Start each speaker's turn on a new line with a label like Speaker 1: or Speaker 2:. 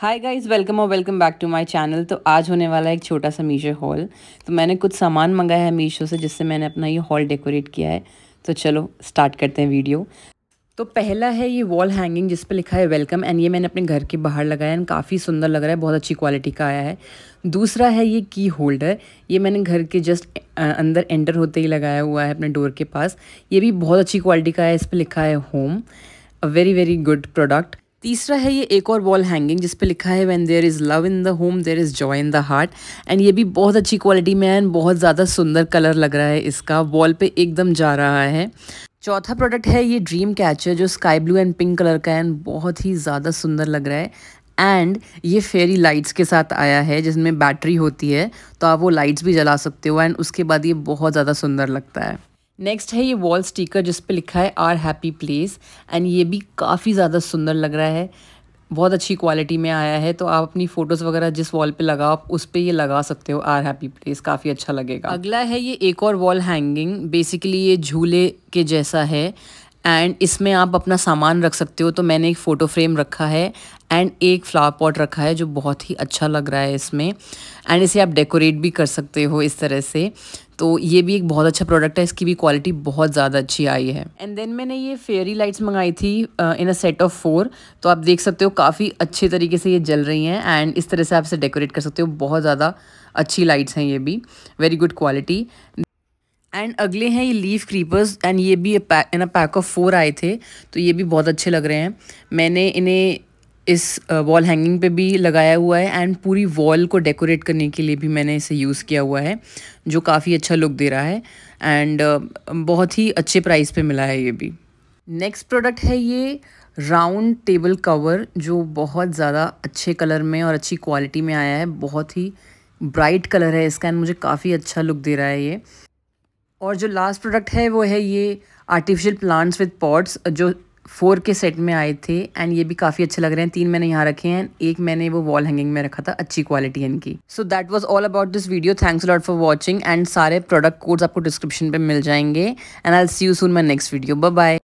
Speaker 1: हाय guys welcome और welcome back to my channel तो आज होने वाला है एक छोटा सा मीशो हॉल तो मैंने कुछ सामान मंगाया है मीशो से जिससे मैंने अपना ये हॉल डेकोरेट किया है तो चलो स्टार्ट करते हैं वीडियो तो पहला है ये वॉल हैंगिंग जिस पे लिखा है वेलकम एंड ये मैंने अपने घर के बाहर लगाया एंड काफ़ी सुंदर लग रहा है बहुत अच्छी क्वालिटी का आया है दूसरा है ये की होल्डर ये मैंने घर के जस्ट अंदर एंटर होते ही लगाया हुआ है अपने डोर के पास ये भी बहुत अच्छी क्वालिटी का है इस पर लिखा है home a very very good product तीसरा है ये एक और वॉल हैंगिंग जिस पे लिखा है when there is love in the home there is joy in the heart and ये भी बहुत अच्छी क्वालिटी में है एंड बहुत ज़्यादा सुंदर कलर लग रहा है इसका वॉल पे एकदम जा रहा है चौथा प्रोडक्ट है ये ड्रीम कैचर जो sky blue and pink colour का है एंड बहुत ही ज़्यादा सुंदर लग रहा है एंड ये फेरी लाइट्स के साथ आया है जिसमें बैटरी होती है तो आप वो लाइट्स भी जला सकते हो एंड उसके बाद ये बहुत ज़्यादा सुंदर लगता है नेक्स्ट है ये वॉल स्टिकर जिस पे लिखा है आर हैप्पी प्लेस एंड ये भी काफ़ी ज़्यादा सुंदर लग रहा है बहुत अच्छी क्वालिटी में आया है तो आप अपनी फ़ोटोज़ वगैरह जिस वॉल पे लगाओ आप उस पर ये लगा सकते हो आर हैप्पी प्लेस काफ़ी अच्छा लगेगा अगला है ये एक और वॉल हैंगिंग बेसिकली ये झूले के जैसा है एंड इसमें आप अपना सामान रख सकते हो तो मैंने एक फ़ोटो फ्रेम रखा है एंड एक फ्लावर पॉट रखा है जो बहुत ही अच्छा लग रहा है इसमें एंड इसे आप डेकोरेट भी कर सकते हो इस तरह से तो ये भी एक बहुत अच्छा प्रोडक्ट है इसकी भी क्वालिटी बहुत ज़्यादा अच्छी आई है एंड देन मैंने ये फेयरी लाइट्स मंगाई थी in a set of four तो आप देख सकते हो काफ़ी अच्छे तरीके से ये जल रही हैं एंड इस तरह से आप इसे डेकोरेट कर सकते हो बहुत ज़्यादा अच्छी लाइट्स हैं ये भी वेरी गुड क्वालिटी एंड अगले हैं ये लीफ क्रीपर्स एंड ये भी in a pack of four आए थे तो ये भी बहुत अच्छे लग रहे हैं मैंने इन्हें इस वॉल हैंगिंग पे भी लगाया हुआ है एंड पूरी वॉल को डेकोरेट करने के लिए भी मैंने इसे यूज़ किया हुआ है जो काफ़ी अच्छा लुक दे रहा है एंड बहुत ही अच्छे प्राइस पे मिला है ये भी नेक्स्ट प्रोडक्ट है ये राउंड टेबल कवर जो बहुत ज़्यादा अच्छे कलर में और अच्छी क्वालिटी में आया है बहुत ही ब्राइट कलर है इसका एंड मुझे काफ़ी अच्छा लुक दे रहा है ये और जो लास्ट प्रोडक्ट है वो है ये आर्टिफिशियल प्लांट्स विद पॉट्स जो फोर के सेट में आए थे एंड ये भी काफ़ी अच्छे लग रहे हैं तीन मैंने यहाँ रखे हैं एक मैंने वो वॉल हैंगिंग में रखा था अच्छी क्वालिटी है इनकी so that was all about this video thanks lot for watching and सारे प्रोडक्ट कोड्स आपको डिस्क्रिप्शन पे मिल जाएंगे and I see you soon my next video bye